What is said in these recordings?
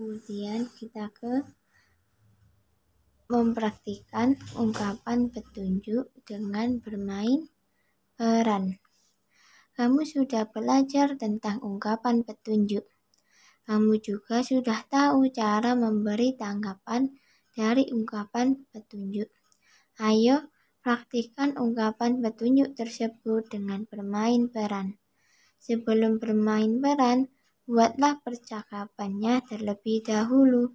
kemudian kita ke mempraktikan ungkapan petunjuk dengan bermain peran. Kamu sudah belajar tentang ungkapan petunjuk. Kamu juga sudah tahu cara memberi tanggapan dari ungkapan petunjuk. Ayo, praktikkan ungkapan petunjuk tersebut dengan bermain peran. Sebelum bermain peran, buatlah percakapannya terlebih dahulu.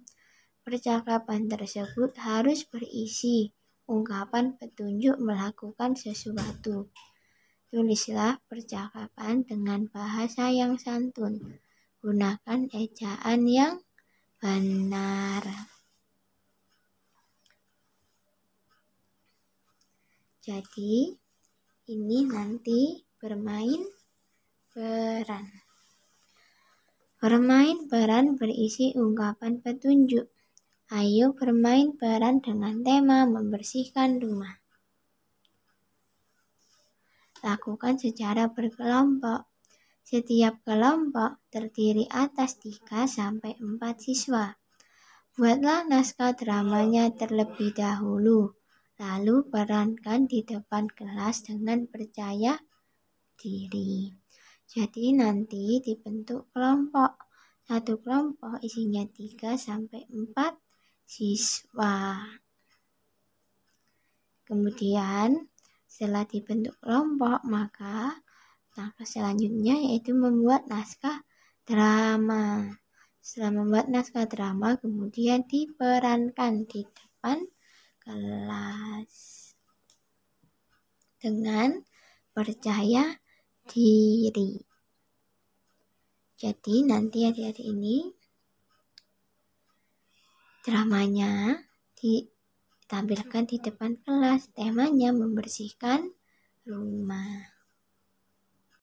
Percakapan tersebut harus berisi ungkapan petunjuk melakukan sesuatu. Tulislah percakapan dengan bahasa yang santun. Gunakan ejaan yang benar. Jadi, ini nanti bermain peran. Bermain peran berisi ungkapan petunjuk. Ayo bermain peran dengan tema membersihkan rumah. Lakukan secara berkelompok. Setiap kelompok terdiri atas 3 sampai 4 siswa. Buatlah naskah dramanya terlebih dahulu. Lalu perankan di depan kelas dengan percaya diri. Jadi nanti dibentuk kelompok. Satu kelompok isinya 3 sampai 4 siswa. Kemudian setelah dibentuk kelompok, maka langkah selanjutnya yaitu membuat naskah drama. Setelah membuat naskah drama, kemudian diperankan di depan kelas dengan percaya diri. Jadi nanti hari hari ini dramanya ditampilkan di depan kelas. Temanya membersihkan rumah.